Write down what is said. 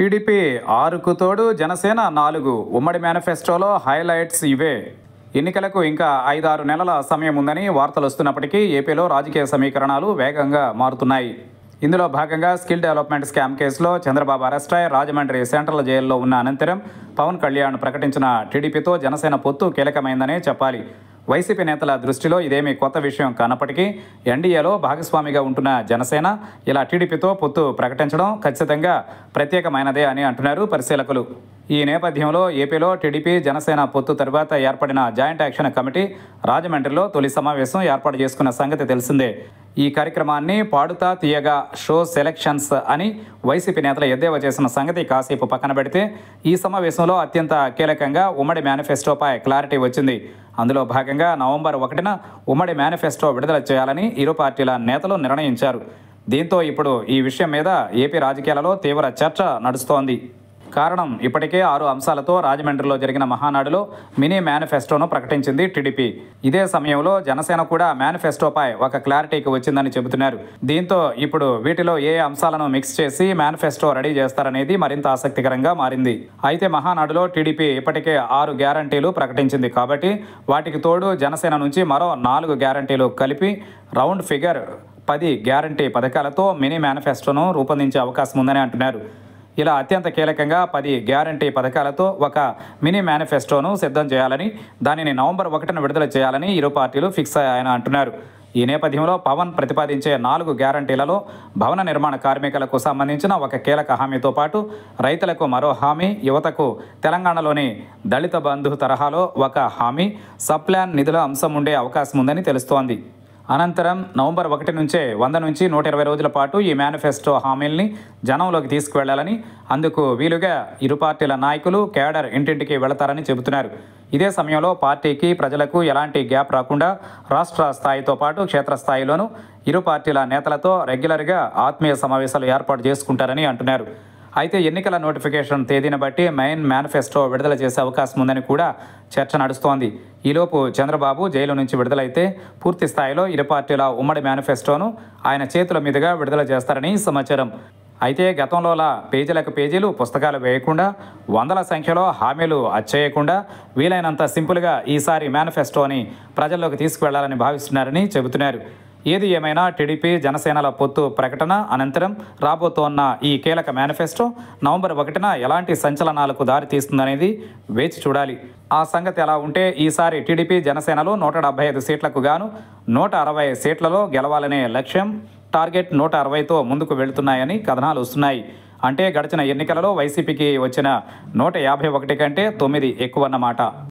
TDP ఆరుకు తోడు జనసేన నాలుగు ఉమ్మడి మేనిఫెస్టోలో హైలైట్స్ ఇవే ఎన్నికలకు ఇంకా ఐదారు నెలల సమయం ఉందని వార్తలు వస్తున్నప్పటికీ ఏపీలో రాజకీయ సమీకరణాలు వేగంగా మారుతున్నాయి ఇందులో భాగంగా స్కిల్ డెవలప్మెంట్ స్కామ్ కేసులో చంద్రబాబు అరెస్ట్ అయి రాజమండ్రి సెంట్రల్ జైల్లో ఉన్న అనంతరం పవన్ కళ్యాణ్ ప్రకటించిన టీడీపీతో జనసేన పొత్తు కీలకమైందనే చెప్పాలి వైసీపీ నేతల దృష్టిలో ఇదేమీ కొత్త విషయం కానప్పటికీ ఎన్డీఏలో భాగస్వామిగా ఉంటున్న జనసేన ఇలా టీడీపీతో పొత్తు ప్రకటించడం ఖచ్చితంగా ప్రత్యేకమైనదే అని అంటున్నారు పరిశీలకులు ఈ నేపథ్యంలో ఏపీలో టీడీపీ జనసేన పొత్తు తర్వాత ఏర్పడిన జాయింట్ యాక్షన్ కమిటీ రాజమండ్రిలో తొలి సమావేశం ఏర్పాటు చేసుకున్న సంగతి తెలిసిందే ఈ కార్యక్రమాన్ని పాడుతా తీయగా షో సెలెక్షన్స్ అని వైసీపీ నేతలు ఎద్దేవా చేసిన సంగతి కాసేపు పక్కన పెడితే ఈ సమావేశంలో అత్యంత కీలకంగా ఉమ్మడి మేనిఫెస్టోపై క్లారిటీ వచ్చింది అందులో భాగంగా నవంబర్ ఒకటిన ఉమ్మడి మేనిఫెస్టో విడుదల చేయాలని ఇరు పార్టీల నేతలు నిర్ణయించారు దీంతో ఇప్పుడు ఈ విషయం మీద ఏపీ రాజకీయాలలో తీవ్ర చర్చ నడుస్తోంది కారణం ఇప్పటికే ఆరు అంశాలతో రాజమండ్రిలో జరిగిన మహానాడులో మినీ మేనిఫెస్టోను ప్రకటించింది టీడీపీ ఇదే సమయంలో జనసేన కూడా మేనిఫెస్టోపై ఒక క్లారిటీకి వచ్చిందని చెబుతున్నారు దీంతో ఇప్పుడు వీటిలో ఏ అంశాలను మిక్స్ చేసి మేనిఫెస్టో రెడీ చేస్తారనేది మరింత ఆసక్తికరంగా మారింది అయితే మహానాడులో టీడీపీ ఇప్పటికే ఆరు గ్యారంటీలు ప్రకటించింది కాబట్టి వాటికి తోడు జనసేన నుంచి మరో నాలుగు గ్యారంటీలు కలిపి రౌండ్ ఫిగర్ పది గ్యారంటీ పథకాలతో మినీ మేనిఫెస్టోను రూపొందించే అవకాశం ఉందని అంటున్నారు ఇలా అత్యంత కీలకంగా పది గ్యారంటీ పథకాలతో ఒక మినీ మేనిఫెస్టోను సిద్ధం చేయాలని దానిని నవంబర్ ఒకటిన విడుదల చేయాలని ఇరు పార్టీలు ఫిక్స్ అయ్యాయని అంటున్నారు ఈ నేపథ్యంలో పవన్ ప్రతిపాదించే నాలుగు గ్యారంటీలలో భవన నిర్మాణ కార్మికులకు సంబంధించిన ఒక కీలక హామీతో పాటు రైతులకు మరో హామీ యువతకు తెలంగాణలోని దళిత బంధు తరహాలో ఒక హామీ సబ్ ప్లాన్ నిధుల అంశం ఉండే అవకాశం ఉందని తెలుస్తోంది అనంతరం నవంబర్ ఒకటి నుంచే వంద నుంచి నూట ఇరవై రోజుల పాటు ఈ మేనిఫెస్టో హామీల్ని జనంలోకి తీసుకువెళ్లాలని అందుకు వీలుగా ఇరు పార్టీల నాయకులు కేడర్ ఇంటింటికి వెళతారని చెబుతున్నారు ఇదే సమయంలో పార్టీకి ప్రజలకు ఎలాంటి గ్యాప్ రాకుండా రాష్ట్ర స్థాయితో పాటు క్షేత్రస్థాయిలోనూ ఇరు పార్టీల నేతలతో రెగ్యులర్గా ఆత్మీయ సమావేశాలు ఏర్పాటు చేసుకుంటారని అంటున్నారు అయితే ఎన్నికల నోటిఫికేషన్ తేదీని బట్టి మెయిన్ మేనిఫెస్టో విడుదల చేసే అవకాశం ఉందని కూడా చర్చ నడుస్తోంది ఈలోపు చంద్రబాబు జైలు నుంచి విడుదలైతే పూర్తి స్థాయిలో ఇరు పార్టీల ఉమ్మడి మేనిఫెస్టోను ఆయన చేతుల మీదుగా విడుదల చేస్తారని సమాచారం అయితే గతంలోలా పేజీలకు పేజీలు పుస్తకాలు వేయకుండా వందల సంఖ్యలో హామీలు అచ్చేయకుండా వీలైనంత సింపుల్గా ఈసారి మేనిఫెస్టోని ప్రజల్లోకి తీసుకువెళ్లాలని భావిస్తున్నారని చెబుతున్నారు ఏది ఏమైనా టీడీపీ జనసేనల పొత్తు ప్రకటన అనంతరం రాబోతోన్న ఈ కీలక మేనిఫెస్టో నవంబర్ ఒకటిన ఎలాంటి సంచలనాలకు దారితీస్తుందనేది వేచి చూడాలి ఆ సంగతి ఎలా ఉంటే ఈసారి టీడీపీ జనసేనలో నూట డెబ్బై ఐదు సీట్లకు గాను నూట అరవై సీట్లలో గెలవాలనే లక్ష్యం టార్గెట్ నూట అరవైతో ముందుకు వెళుతున్నాయని కథనాలు వస్తున్నాయి అంటే గడిచిన ఎన్నికలలో వైసీపీకి వచ్చిన నూట యాభై ఒకటి కంటే తొమ్మిది ఎక్కువన్నమాట